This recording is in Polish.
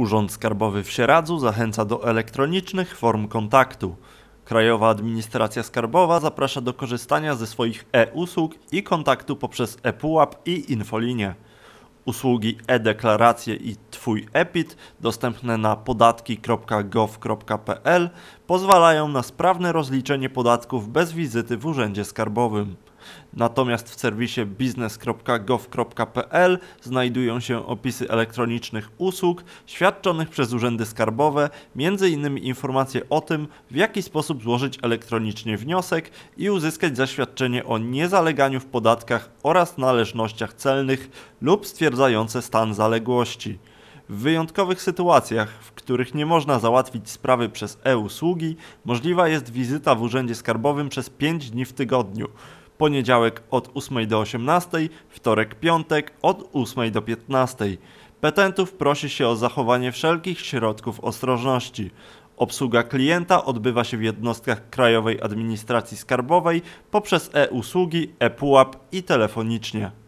Urząd Skarbowy w Sieradzu zachęca do elektronicznych form kontaktu. Krajowa Administracja Skarbowa zaprasza do korzystania ze swoich e-usług i kontaktu poprzez ePUAP i Infolinię. Usługi e-deklaracje i Twój EPIT dostępne na podatki.gov.pl pozwalają na sprawne rozliczenie podatków bez wizyty w Urzędzie Skarbowym. Natomiast w serwisie biznes.gov.pl znajdują się opisy elektronicznych usług świadczonych przez urzędy skarbowe, m.in. informacje o tym, w jaki sposób złożyć elektronicznie wniosek i uzyskać zaświadczenie o niezaleganiu w podatkach oraz należnościach celnych lub stwierdzające stan zaległości. W wyjątkowych sytuacjach, w których nie można załatwić sprawy przez e-usługi, możliwa jest wizyta w urzędzie skarbowym przez 5 dni w tygodniu poniedziałek od 8 do 18, wtorek, piątek od 8 do 15. Petentów prosi się o zachowanie wszelkich środków ostrożności. Obsługa klienta odbywa się w jednostkach Krajowej Administracji Skarbowej poprzez e-usługi, e-pułap i telefonicznie.